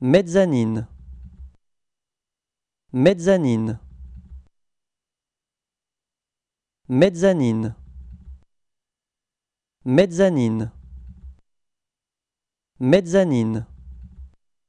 Mezzanine. Mezzanine. Mezzanine. Mezzanine. Mezzanine.